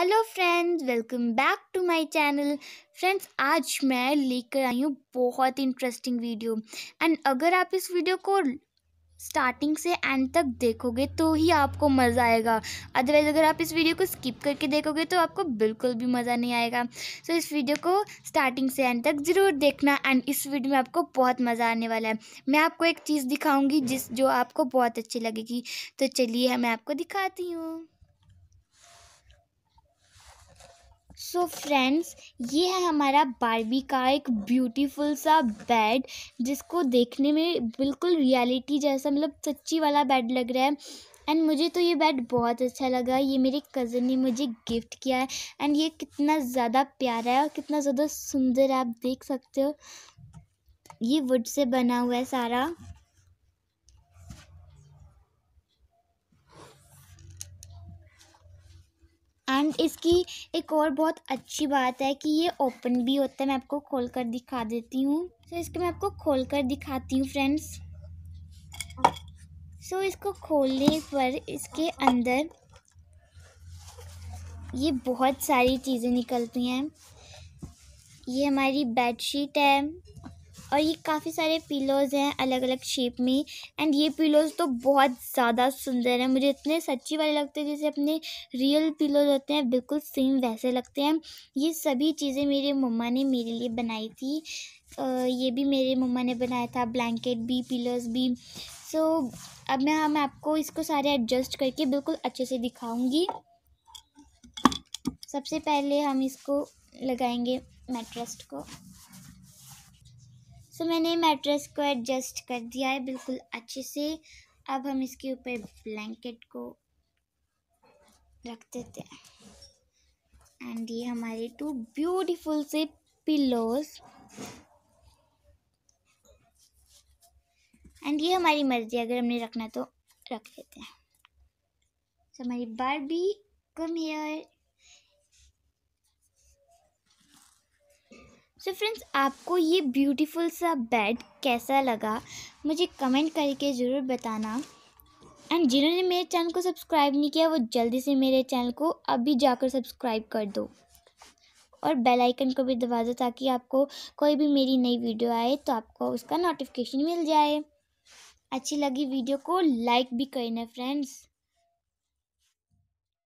hello friends welcome back to my channel friends आज मैं लेकर आई हूँ बहुत इंटरेस्टिंग वीडियो एंड अगर आप इस वीडियो को स्टार्टिंग से एंड तक देखोगे तो ही आपको मज़ा आएगा अदरवाइज़ अगर आप इस वीडियो को स्किप करके देखोगे तो आपको बिल्कुल भी मज़ा नहीं आएगा सो so, इस वीडियो को स्टार्टिंग से एंड तक ज़रूर देखना एंड इस वीडियो में आपको बहुत मज़ा आने वाला है मैं आपको एक चीज़ दिखाऊंगी जिस जो आपको बहुत अच्छी लगेगी तो चलिए मैं आपको दिखाती हूँ सो so फ्रेंड्स ये है हमारा बारबी का एक ब्यूटीफुल सा बेड जिसको देखने में बिल्कुल रियलिटी जैसा मतलब सच्ची वाला बेड लग रहा है एंड मुझे तो ये बेड बहुत अच्छा लगा ये मेरे कज़न ने मुझे गिफ्ट किया है एंड ये कितना ज़्यादा प्यारा है और कितना ज़्यादा सुंदर है आप देख सकते हो ये वुड से बना हुआ है सारा इसकी एक और बहुत अच्छी बात है कि ये ओपन भी होता है मैं आपको खोल कर दिखा देती हूँ सो so, इसको मैं आपको खोल कर दिखाती हूँ फ्रेंड्स सो so, इसको खोलने पर इसके अंदर ये बहुत सारी चीज़ें निकलती हैं ये हमारी बेडशीट है और ये काफ़ी सारे पिलोज हैं अलग अलग शेप में एंड ये पिलोज तो बहुत ज़्यादा सुंदर हैं मुझे इतने सच्ची वाले लगते हैं जैसे अपने रियल पिलोज होते हैं बिल्कुल सेम वैसे लगते हैं ये सभी चीज़ें मेरे मम्मा ने मेरे लिए बनाई थी ये भी मेरे मम्मा ने बनाया था ब्लैंकेट भी पिलोज भी सो अब मैं हम आपको इसको सारे एडजस्ट करके बिल्कुल अच्छे से दिखाऊँगी सबसे पहले हम इसको लगाएंगे मेट्रस्ट को सो तो मैंने मैट्रेस को एडजस्ट कर दिया है बिल्कुल अच्छे से अब हम इसके ऊपर ब्लैंकेट को रख देते हैं एंड ये हमारे टू ब्यूटीफुल से पिलोस एंड ये हमारी मर्जी अगर हमने रखना तो रख लेते हैं so, हमारी बार भी कम हेयर सो so फ्रेंड्स आपको ये ब्यूटीफुल सा बेड कैसा लगा मुझे कमेंट करके ज़रूर बताना एंड जिन्होंने मेरे चैनल को सब्सक्राइब नहीं किया वो जल्दी से मेरे चैनल को अभी जाकर सब्सक्राइब कर दो और बेल आइकन को भी दबा दो ताकि आपको कोई भी मेरी नई वीडियो आए तो आपको उसका नोटिफिकेशन मिल जाए अच्छी लगी वीडियो को लाइक भी करना फ्रेंड्स